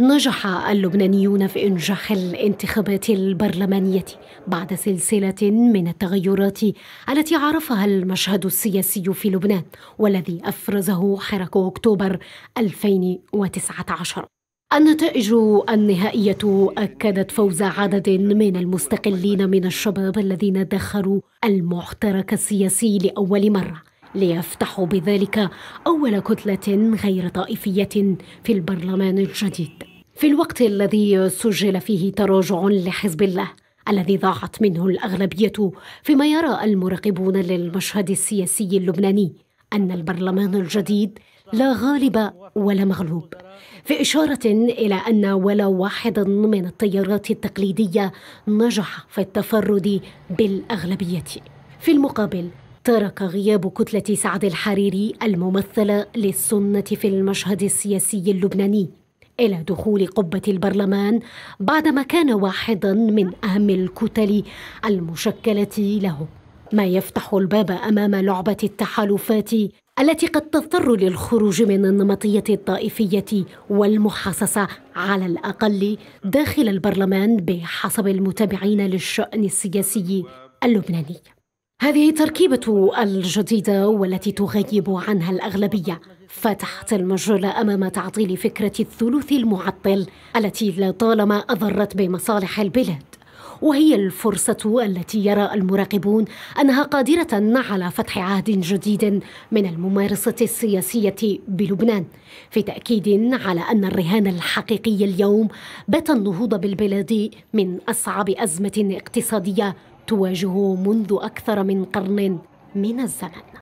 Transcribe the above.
نجح اللبنانيون في انجاح الانتخابات البرلمانيه بعد سلسله من التغيرات التي عرفها المشهد السياسي في لبنان والذي افرزه حراك اكتوبر 2019 النتائج النهائية أكدت فوز عدد من المستقلين من الشباب الذين دخلوا المحترك السياسي لأول مرة ليفتحوا بذلك أول كتلة غير طائفية في البرلمان الجديد في الوقت الذي سجل فيه تراجع لحزب الله الذي ضاعت منه الأغلبية فيما يرى المراقبون للمشهد السياسي اللبناني أن البرلمان الجديد لا غالب ولا مغلوب في إشارة إلى أن ولا واحد من التيارات التقليدية نجح في التفرد بالأغلبية في المقابل ترك غياب كتلة سعد الحريري الممثلة للسنة في المشهد السياسي اللبناني إلى دخول قبة البرلمان بعدما كان واحدا من أهم الكتل المشكلة له ما يفتح الباب أمام لعبة التحالفات التي قد تضطر للخروج من النمطية الطائفية والمحاصصة على الأقل داخل البرلمان بحسب المتابعين للشأن السياسي اللبناني هذه تركيبة الجديدة والتي تغيب عنها الأغلبية فتحت المجال أمام تعطيل فكرة الثلث المعطل التي لطالما أضرت بمصالح البلاد وهي الفرصة التي يرى المراقبون أنها قادرة على فتح عهد جديد من الممارسة السياسية بلبنان في تأكيد على أن الرهان الحقيقي اليوم بات النهوض بالبلاد من أصعب أزمة اقتصادية تواجه منذ أكثر من قرن من الزمن